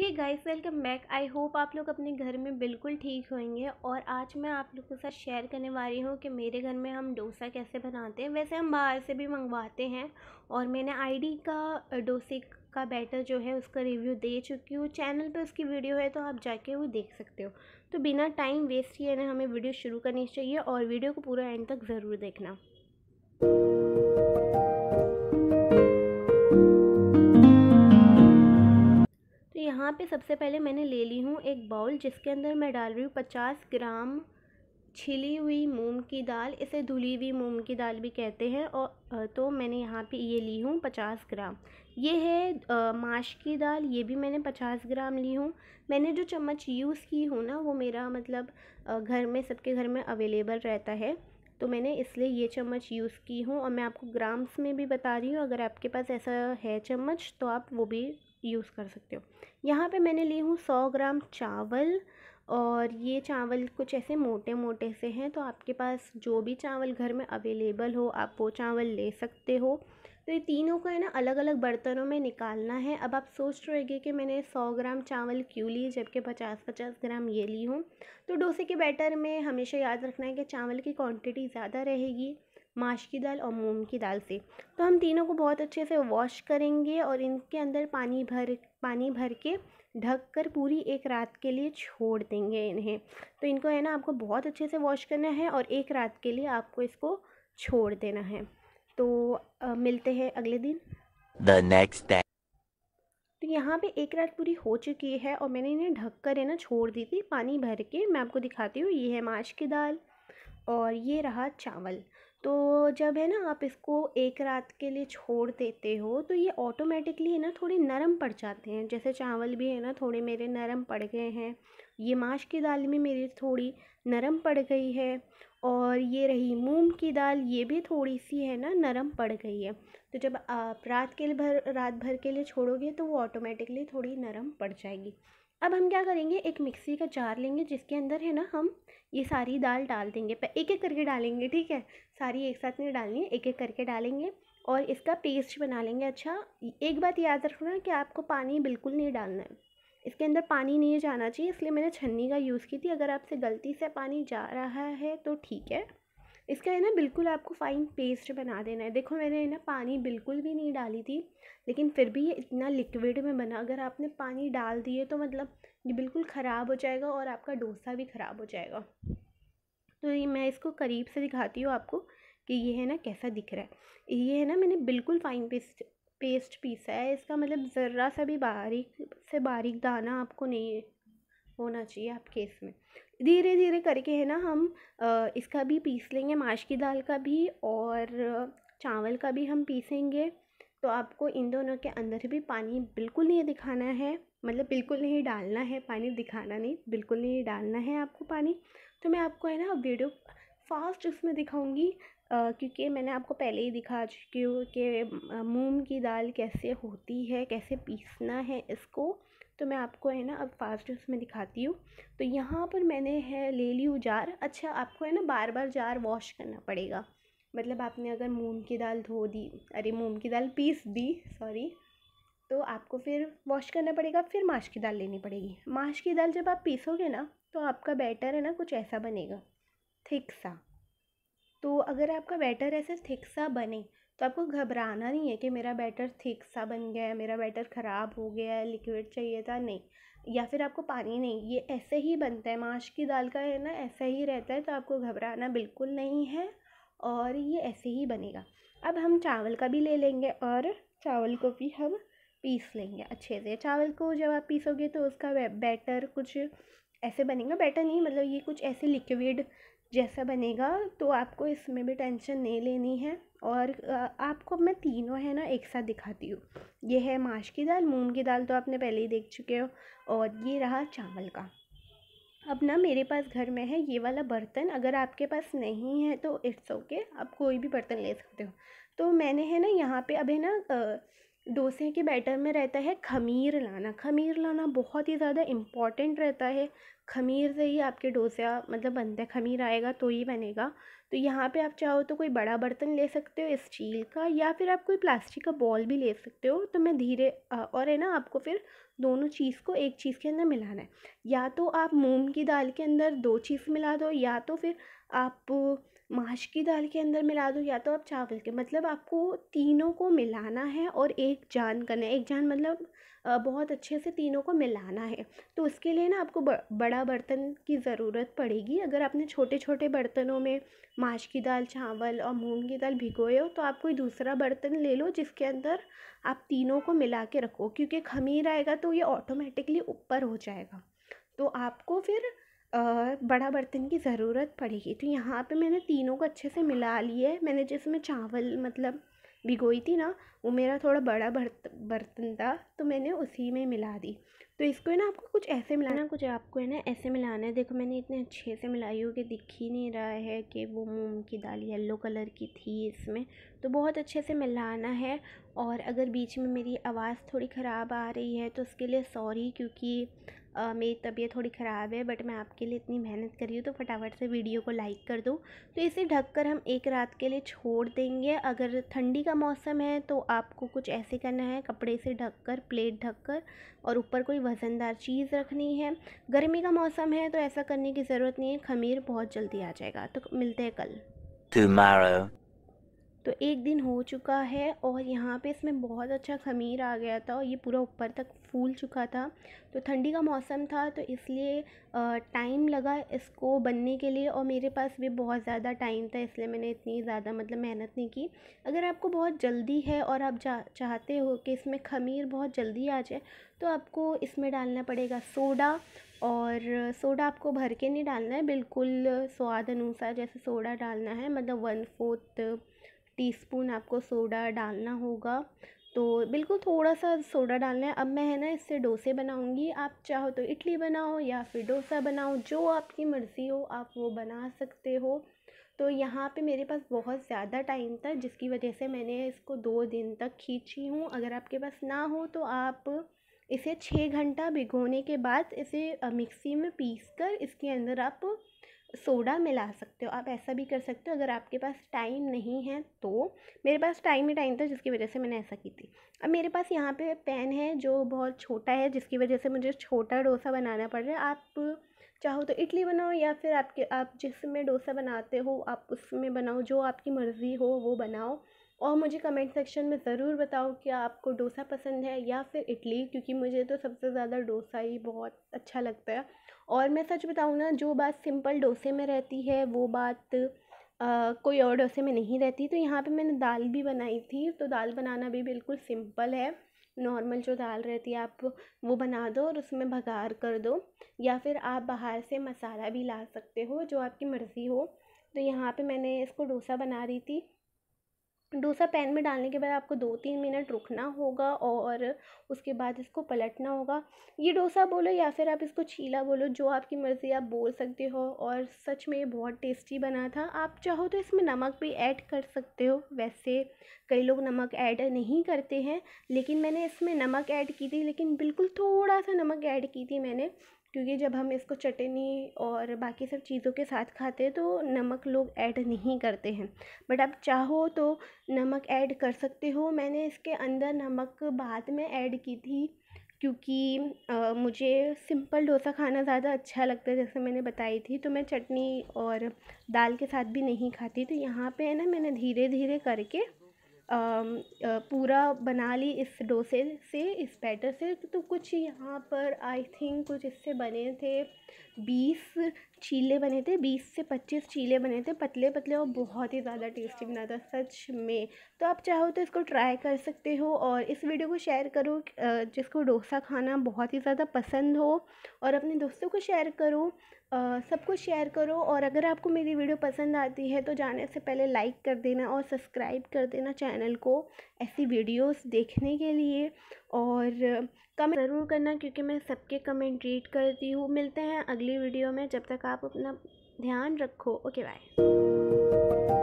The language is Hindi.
Hey guys welcome back I hope आप लोग अपने घर में बिल्कुल ठीक होंगे और आज मैं आप लोगों के साथ शेयर करने वाली हूँ कि मेरे घर में हम डोसा कैसे बनाते हैं वैसे हम बाहर से भी मंगवाते हैं और मैंने आईडी का डोसे का बैटर जो है उसका रिव्यू दे चुकी हूँ चैनल पे उसकी वीडियो है तो आप जाके वो देख सकते हो तो बिना टाइम वेस्ट किए ना हमें वीडियो शुरू करनी चाहिए और वीडियो को पूरा एंड तक ज़रूर देखना तो यहाँ पे सबसे पहले मैंने ले ली हूँ एक बाउल जिसके अंदर मैं डाल रही हूँ पचास ग्राम छिली हुई मूंग की दाल इसे धुली हुई मूंग की दाल भी कहते हैं और तो मैंने यहाँ पे ये ली हूँ पचास ग्राम ये है आ, माश की दाल ये भी मैंने पचास ग्राम ली हूँ मैंने जो चम्मच यूज़ की हूँ ना वो मेरा मतलब घर में सबके घर में अवेलेबल रहता है तो मैंने इसलिए ये चम्मच यूज़ की हूँ और मैं आपको ग्राम्स में भी बता रही हूँ अगर आपके पास ऐसा है चम्मच तो आप वो भी यूज़ कर सकते हो यहाँ पे मैंने ली हूँ सौ ग्राम चावल और ये चावल कुछ ऐसे मोटे मोटे से हैं तो आपके पास जो भी चावल घर में अवेलेबल हो आप वो चावल ले सकते हो तो ये तीनों को है ना अलग अलग बर्तनों में निकालना है अब आप सोच रहे कि मैंने सौ ग्राम चावल क्यों लिए जबकि पचास पचास ग्राम ये ली हूँ तो डोसे के बैटर में हमेशा याद रखना है कि चावल की क्वांटिटी ज़्यादा रहेगी माश की दाल और मूंग की दाल से तो हम तीनों को बहुत अच्छे से वॉश करेंगे और इनके अंदर पानी भर पानी भर के ढक कर पूरी एक रात के लिए छोड़ देंगे इन्हें तो इनको है ना आपको बहुत अच्छे से वॉश करना है और एक रात के लिए आपको इसको छोड़ देना है तो आ, मिलते हैं अगले दिन द नेक्स्ट डे तो यहाँ पे एक रात पूरी हो चुकी है और मैंने इन्हें ढक कर है ना छोड़ दी थी पानी भर के मैं आपको दिखाती हूँ ये है माश की दाल और ये रहा चावल तो जब है ना आप इसको एक रात के लिए छोड़ देते हो तो ये ऑटोमेटिकली है ना थोड़े नरम पड़ जाते हैं जैसे चावल भी है ना थोड़े मेरे नरम पड़ गए हैं ये माश की दाल भी मेरी थोड़ी नरम पड़ गई है और ये रही मूंग की दाल ये भी थोड़ी सी है ना नरम पड़ गई है तो जब आप रात के लिए भर रात भर के लिए छोड़ोगे तो वो ऑटोमेटिकली थोड़ी नरम पड़ जाएगी अब हम क्या करेंगे एक मिक्सी का जार लेंगे जिसके अंदर है ना हम ये सारी दाल डाल देंगे एक एक करके डालेंगे ठीक है सारी एक साथ नहीं डालनी है एक एक करके डालेंगे और इसका पेस्ट बना लेंगे अच्छा एक बात याद रखना कि आपको पानी बिल्कुल नहीं डालना है इसके अंदर पानी नहीं जाना चाहिए इसलिए मैंने छन्नी का यूज़ की थी अगर आपसे गलती से पानी जा रहा है तो ठीक है इसका है ना बिल्कुल आपको फ़ाइन पेस्ट बना देना है देखो मैंने ना पानी बिल्कुल भी नहीं डाली थी लेकिन फिर भी ये इतना लिक्विड में बना अगर आपने पानी डाल दिए तो मतलब ये बिल्कुल ख़राब हो जाएगा और आपका डोसा भी ख़राब हो जाएगा तो ये मैं इसको करीब से दिखाती हूँ आपको कि ये है ना कैसा दिख रहा है ये है ना मैंने बिल्कुल फ़ाइन पेस्ट पेस्ट पीसा है इसका मतलब ज़रा सा भी बारीक से बारीक दाना आपको नहीं होना चाहिए आपके इसमें धीरे धीरे करके है ना हम इसका भी पीस लेंगे माश की दाल का भी और चावल का भी हम पीसेंगे तो आपको इन दोनों के अंदर भी पानी बिल्कुल नहीं दिखाना है मतलब बिल्कुल नहीं डालना है पानी दिखाना नहीं बिल्कुल नहीं डालना है आपको पानी तो मैं आपको है ना वीडियो फास्ट उसमें दिखाऊंगी क्योंकि मैंने आपको पहले ही दिखा चुकी हूँ कि मूंग की दाल कैसे होती है कैसे पीसना है इसको तो मैं आपको है ना अब फास्ट उसमें दिखाती हूँ तो यहाँ पर मैंने है ले ली हूँ जार अच्छा आपको है ना बार बार जार वॉश करना पड़ेगा मतलब आपने अगर मूंग की दाल धो दी अरे मूंग की दाल पीस दी सॉरी तो आपको फिर वॉश करना पड़ेगा फिर माश की दाल लेनी पड़ेगी माश की दाल जब आप पीसोगे ना तो आपका बैटर है ना कुछ ऐसा बनेगा थिक सा तो अगर आपका बैटर ऐसे थिक सा बने तो आपको घबराना नहीं है कि मेरा बैटर थिक सा बन गया है मेरा बैटर ख़राब हो गया है लिक्विड चाहिए था नहीं या फिर आपको पानी नहीं ये ऐसे ही बनता है माश की दाल का है ना ऐसा ही रहता है तो आपको घबराना बिल्कुल नहीं है और ये ऐसे ही बनेगा अब हम चावल का भी ले लेंगे और चावल को भी हम पीस लेंगे अच्छे से चावल को जब आप पीसोगे तो उसका बैटर कुछ ऐसे बनेगा बैटर नहीं मतलब ये कुछ ऐसे लिक्विड जैसा बनेगा तो आपको इसमें भी टेंशन नहीं लेनी है और आपको मैं तीनों है ना एक साथ दिखाती हूँ ये है माश की दाल मूंग की दाल तो आपने पहले ही देख चुके हो और ये रहा चावल का अब ना मेरे पास घर में है ये वाला बर्तन अगर आपके पास नहीं है तो इट्स ओके आप कोई भी बर्तन ले सकते हो तो मैंने है ना यहाँ पे अब है ना डोसे के बैटर में रहता है खमीर लाना खमीर लाना बहुत ही ज़्यादा इम्पॉर्टेंट रहता है खमीर से ही आपके डोसा मतलब बनता है खमीर आएगा तो ही बनेगा तो यहाँ पे आप चाहो तो कोई बड़ा बर्तन ले सकते हो स्टील का या फिर आप कोई प्लास्टिक का बॉल भी ले सकते हो तो मैं धीरे और है ना आपको फिर दोनों चीज़ को एक चीज़ के अंदर मिलाना है या तो आप मूंग की दाल के अंदर दो चीज़ मिला दो या तो फिर आप माश की दाल के अंदर मिला दो या तो आप चावल के मतलब आपको तीनों को मिलाना है और एक जान करना है एक जान मतलब बहुत अच्छे से तीनों को मिलाना है तो उसके लिए ना आपको बड़ा बर्तन की ज़रूरत पड़ेगी अगर आपने छोटे छोटे बर्तनों में माश की दाल चावल और मूंग की दाल भिगोए हो तो आप कोई दूसरा बर्तन ले लो जिसके अंदर आप तीनों को मिला के रखो क्योंकि खमीर आएगा तो ये ऑटोमेटिकली ऊपर हो जाएगा तो आपको फिर बड़ा बर्तन की ज़रूरत पड़ेगी तो यहाँ पे मैंने तीनों को अच्छे से मिला लिया है मैंने जिसमें चावल मतलब भिगोई थी ना वो मेरा थोड़ा बड़ा बर्त बर्तन था तो मैंने उसी में मिला दी तो इसको है ना आपको कुछ ऐसे मिलाना कुछ आपको है ना ऐसे मिलाना है देखो मैंने इतने अच्छे से मिलाई हो कि दिख ही नहीं रहा है कि वो मूंग की दाल येलो कलर की थी इसमें तो बहुत अच्छे से मिलाना है और अगर बीच में मेरी आवाज़ थोड़ी ख़राब आ रही है तो उसके लिए सॉरी क्योंकि मेरी तबीयत थोड़ी ख़राब है बट मैं आपके लिए इतनी मेहनत कर रही हूँ तो फटाफट से वीडियो को लाइक कर दो तो इसे ढककर हम एक रात के लिए छोड़ देंगे अगर ठंडी का मौसम है तो आपको कुछ ऐसे करना है कपड़े से ढककर प्लेट ढककर और ऊपर कोई वज़नदार चीज़ रखनी है गर्मी का मौसम है तो ऐसा करने की ज़रूरत नहीं है खमीर बहुत जल्दी आ जाएगा तो मिलते हैं कल Tomorrow. तो एक दिन हो चुका है और यहाँ पे इसमें बहुत अच्छा खमीर आ गया था और ये पूरा ऊपर तक फूल चुका था तो ठंडी का मौसम था तो इसलिए टाइम लगा इसको बनने के लिए और मेरे पास भी बहुत ज़्यादा टाइम था इसलिए मैंने इतनी ज़्यादा मतलब मेहनत नहीं की अगर आपको बहुत जल्दी है और आप चाहते हो कि इसमें खमीर बहुत जल्दी आ जाए तो आपको इसमें डालना पड़ेगा सोडा और सोडा आपको भर के नहीं डालना है बिल्कुल स्वाद अनुसार जैसे सोडा डालना है मतलब वन फोर्थ टीस्पून आपको सोडा डालना होगा तो बिल्कुल थोड़ा सा सोडा डालना है अब मैं है ना इससे डोसे बनाऊंगी आप चाहो तो इडली बनाओ या फिर डोसा बनाओ जो आपकी मर्ज़ी हो आप वो बना सकते हो तो यहाँ पे मेरे पास बहुत ज़्यादा टाइम था जिसकी वजह से मैंने इसको दो दिन तक खींची हूँ अगर आपके पास ना हो तो आप इसे छः घंटा भिगोने के बाद इसे मिक्सी में पीस कर इसके अंदर आप सोडा मिला सकते हो आप ऐसा भी कर सकते हो अगर आपके पास टाइम नहीं है तो मेरे पास टाइम ही टाइम था जिसकी वजह से मैंने ऐसा की थी अब मेरे पास यहाँ पे पैन है जो बहुत छोटा है जिसकी वजह से मुझे छोटा डोसा बनाना पड़ रहा है आप चाहो तो इडली बनाओ या फिर आपके आप जिसमें डोसा बनाते हो आप उसमें बनाओ जो आपकी मर्ज़ी हो वो बनाओ और मुझे कमेंट सेक्शन में ज़रूर बताओ कि आपको डोसा पसंद है या फिर इडली क्योंकि मुझे तो सबसे ज़्यादा डोसा ही बहुत अच्छा लगता है और मैं सच बताऊँ ना जो बात सिंपल डोसे में रहती है वो बात आ, कोई और डोसे में नहीं रहती तो यहाँ पे मैंने दाल भी बनाई थी तो दाल बनाना भी बिल्कुल सिंपल है नॉर्मल जो दाल रहती है आप वो बना दो और उसमें भगार कर दो या फिर आप बाहर से मसाला भी ला सकते हो जो आपकी मर्ज़ी हो तो यहाँ पे मैंने इसको डोसा बना रही थी डोसा पैन में डालने के बाद आपको दो तीन मिनट रुकना होगा और उसके बाद इसको पलटना होगा ये डोसा बोलो या फिर आप इसको चीला बोलो जो आपकी मर्ज़ी आप बोल सकते हो और सच में ये बहुत टेस्टी बना था आप चाहो तो इसमें नमक भी ऐड कर सकते हो वैसे कई लोग नमक ऐड नहीं करते हैं लेकिन मैंने इसमें नमक ऐड की थी लेकिन बिल्कुल थोड़ा सा नमक ऐड की थी मैंने क्योंकि जब हम इसको चटनी और बाकी सब चीज़ों के साथ खाते हैं तो नमक लोग ऐड नहीं करते हैं बट आप चाहो तो नमक ऐड कर सकते हो मैंने इसके अंदर नमक बाद में ऐड की थी क्योंकि आ, मुझे सिंपल डोसा खाना ज़्यादा अच्छा लगता है जैसे मैंने बताई थी तो मैं चटनी और दाल के साथ भी नहीं खाती तो यहाँ पे है ना मैंने धीरे धीरे करके पूरा बना ली इस डोसे से इस बैटर से तो कुछ यहाँ पर आई थिंक कुछ इससे बने थे बीस चीले बने थे बीस से पच्चीस चीले बने थे पतले पतले और बहुत ही ज़्यादा टेस्टी बना था सच में तो आप चाहो तो इसको ट्राई कर सकते हो और इस वीडियो को शेयर करो जिसको डोसा खाना बहुत ही ज़्यादा पसंद हो और अपने दोस्तों को शेयर करो सबको शेयर करो और अगर आपको मेरी वीडियो पसंद आती है तो जाने से पहले लाइक कर देना और सब्सक्राइब कर देना चैनल को ऐसी वीडियोस देखने के लिए और कमेंट ज़रूर करना क्योंकि मैं सबके कमेंट रीड करती हूँ मिलते हैं अगली वीडियो में जब तक आप अपना ध्यान रखो ओके बाय